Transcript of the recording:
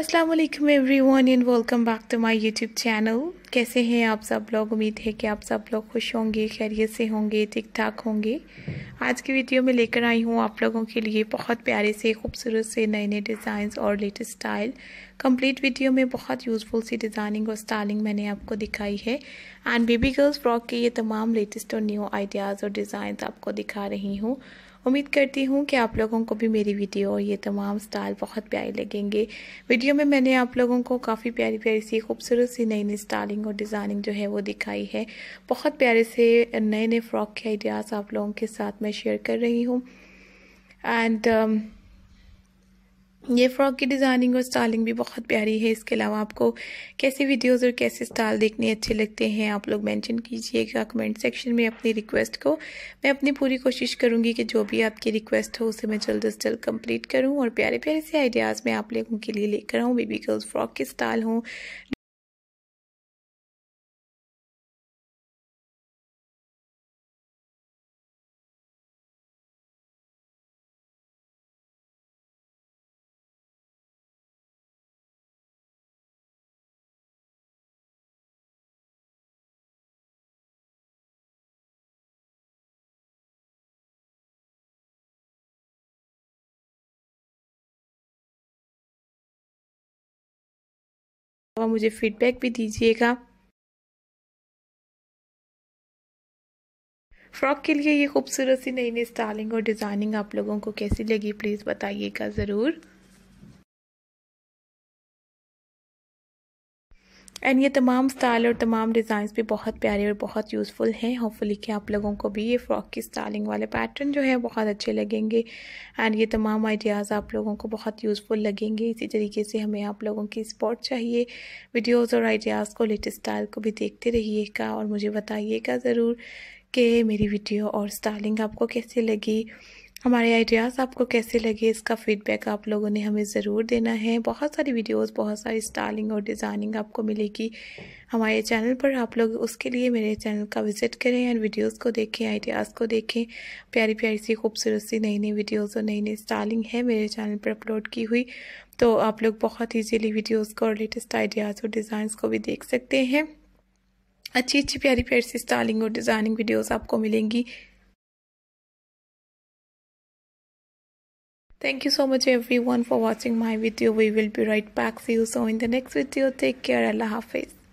Assalamualaikum alaikum everyone and welcome back to my YouTube channel. कैसे हैं आप सब लोग उम्मीद है कि आप सब लोग खुश होंगे खैरियत से होंगे ठीक ठाक होंगे आज की वीडियो में लेकर आई हूँ आप लोगों के लिए बहुत प्यारे से खूबसूरत से नए नए डिज़ाइंस और लेटेस्ट स्टाइल कंप्लीट वीडियो में बहुत यूज़फुल सी डिज़ाइनिंग और स्टाइलिंग मैंने आपको दिखाई है एंड बेबी गर्ल्स फ्रॉक के ये तमाम लेटेस्ट और न्यू आइडियाज़ और डिज़ाइंस आपको दिखा रही हूँ उम्मीद करती हूँ कि आप लोगों को भी मेरी वीडियो और ये तमाम स्टाइल बहुत प्यारे लगेंगे वीडियो में मैंने आप लोगों को काफ़ी प्यारी प्यारी सी खूबसूरत सी नई नई स्टाइलिंग कटिंग और डिज़ाइनिंग जो है वो दिखाई है बहुत प्यारे से नए नए फ्रॉक के आइडियाज़ आप लोगों के साथ मैं शेयर कर रही हूँ एंड um, ये फ्रॉक की डिज़ाइनिंग और स्टाइलिंग भी बहुत प्यारी है इसके अलावा आपको कैसे वीडियोस और कैसे स्टाइल देखने अच्छे लगते हैं आप लोग मेंशन कीजिएगा कमेंट सेक्शन में अपनी रिक्वेस्ट को मैं अपनी पूरी कोशिश करूँगी कि जो भी आपकी रिक्वेस्ट हो उसे मैं जल्द से जल्द कंप्लीट करूँ और प्यारे प्यारे से आइडियाज़ मैं आप लोगों के लिए लेकर आऊँ बेबी गर्ल्स फ्रॉक के स्टाइल हों अलावा मुझे फीडबैक भी दीजिएगा फ्रॉक के लिए ये खूबसूरत सी नई नई स्टाइलिंग और डिज़ाइनिंग आप लोगों को कैसी लगी प्लीज़ बताइएगा ज़रूर एंड ये तमाम स्टाइल और तमाम डिज़ाइंस भी बहुत प्यारे और बहुत यूज़फुल हैं होपफुली कि आप लोगों को भी ये फ़्रॉक की स्टाइलिंग वाले पैटर्न जो है बहुत अच्छे लगेंगे एंड ये तमाम आइडियाज़ आप लोगों को बहुत यूज़फुल लगेंगे इसी तरीके से हमें आप लोगों की स्पॉट चाहिए वीडियोज़ और आइडियाज़ को लेटेस्ट स्टाइल को भी देखते रहिएगा और मुझे बताइएगा ज़रूर कि मेरी वीडियो और स्टाइलिंग आपको कैसी लगी हमारे आइडियाज़ आपको कैसे लगे इसका फीडबैक आप लोगों ने हमें ज़रूर देना है बहुत सारी वीडियोस बहुत सारी स्टाइलिंग और डिज़ाइनिंग आपको मिलेगी हमारे चैनल पर आप लोग उसके लिए मेरे चैनल का विज़िट करें एंड वीडियोस को देखें आइडियाज़ को देखें प्यारी प्यारी सी खूबसूरत सी नई नई वीडियोस और नई नई स्टाइलिंग है मेरे चैनल पर अपलोड की हुई तो आप लोग बहुत ईजीली वीडियोज़ को और लेटेस्ट आइडियाज़ और डिज़ाइंस को भी देख सकते हैं अच्छी अच्छी प्यारी प्यारी सी स्टाइलिंग और डिज़ाइनिंग वीडियोज़ आपको मिलेंगी Thank you so much everyone for watching my video. We will be right back. See you so in the next video. Take care. Allah Hafiz.